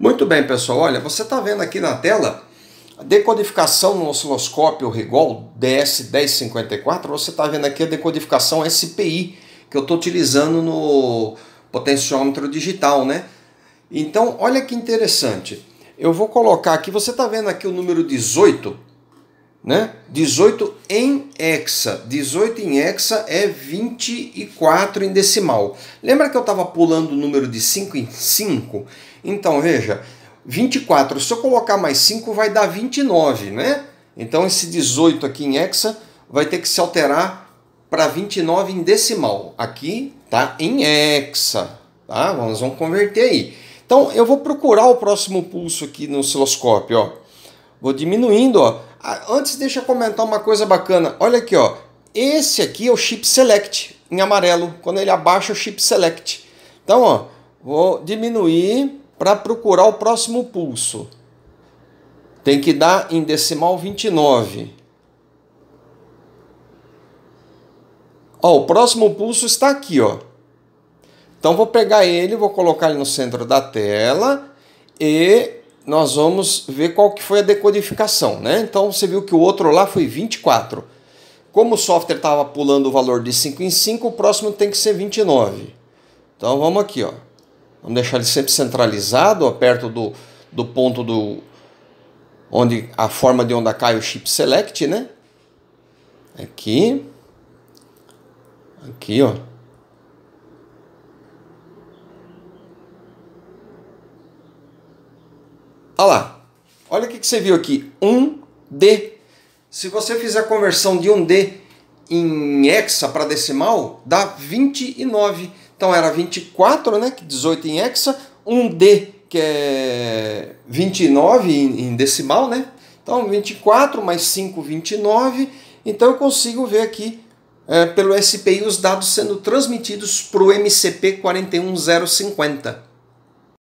Muito bem, pessoal. Olha, você está vendo aqui na tela a decodificação no osciloscópio Rigol DS1054. Você está vendo aqui a decodificação SPI que eu estou utilizando no potenciômetro digital, né? Então, olha que interessante. Eu vou colocar aqui, você está vendo aqui o número 18, né? 18 em hexa. 18 em hexa é 24 em decimal. Lembra que eu estava pulando o número de 5 em 5? Então, veja, 24, se eu colocar mais 5 vai dar 29, né? Então esse 18 aqui em hexa vai ter que se alterar para 29 em decimal. Aqui tá em hexa, tá? Nós vamos converter aí. Então eu vou procurar o próximo pulso aqui no osciloscópio, ó. Vou diminuindo, ó. Ah, antes deixa eu comentar uma coisa bacana. Olha aqui, ó. Esse aqui é o chip select em amarelo, quando ele abaixa é o chip select. Então, ó, vou diminuir para procurar o próximo pulso. Tem que dar em decimal 29. Ó, o próximo pulso está aqui, ó. Então vou pegar ele, vou colocar ele no centro da tela e nós vamos ver qual que foi a decodificação, né? Então você viu que o outro lá foi 24. Como o software estava pulando o valor de 5 em 5, o próximo tem que ser 29. Então vamos aqui, ó. Vamos deixar ele sempre centralizado, ó, perto do, do ponto do onde a forma de onda cai o chip select, né? Aqui. Aqui, ó. Olha lá. Olha o que, você viu aqui. 1D. Se você fizer a conversão de 1D em hexa para decimal, dá 29. Então era 24, né? 18 em hexa. 1D, que é 29 em decimal, né? Então 24 mais 5, 29. Então eu consigo ver aqui é, pelo SPI os dados sendo transmitidos para o MCP 41050.